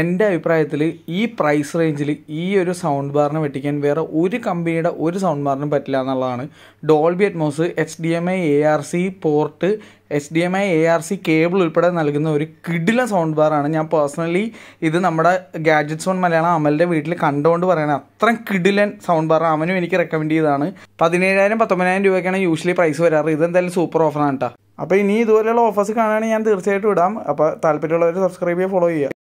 എൻ്റെ അഭിപ്രായത്തിൽ ഈ പ്രൈസ് റേഞ്ചിൽ ഈ ഒരു സൗണ്ട് ബാറിനെ വെട്ടിക്കാൻ വേറെ ഒരു കമ്പനിയുടെ ഒരു സൗണ്ട് ബാറിനും പറ്റില്ല എന്നുള്ളതാണ് Dolby Atmos H D M I A R C port H D M I A R C cable ഉൾപ്പെടെ നൽകുന്ന ഒരു കിടില സൗണ്ട് ബാറാണ് ഞാൻ പേഴ്സണലി ഇത് നമ്മുടെ ഗാഡ്ജറ്റ്സ് ഓൺ മലയാളം അമലിൻ്റെ വീട്ടിൽ കണ്ടുകൊണ്ട് പറയണത് അത്രയും കിടിലൻ സൗണ്ട് ബാർ അവനും എനിക്ക് റെക്കമെൻഡ് ചെയ്തതാണ് പതിനേഴായിരം പത്തൊമ്പതിനായിരം രൂപയ്ക്കാണ് യൂഷ്വലി പ്രൈസ് വരാറ് ഇതെന്തായാലും സൂപ്പർ ഓഫറാണ് കേട്ടോ അപ്പോൾ ഇനി ഇതുപോലെയുള്ള ഓഫേഴ്സ് കാണുകയാണെങ്കിൽ ഞാൻ തീർച്ചയായിട്ടും ഇടാം അപ്പോൾ താല്പര്യമുള്ളവർ സബ്സ്ക്രൈബ് ചെയ്യുക ഫോളോ ചെയ്യുക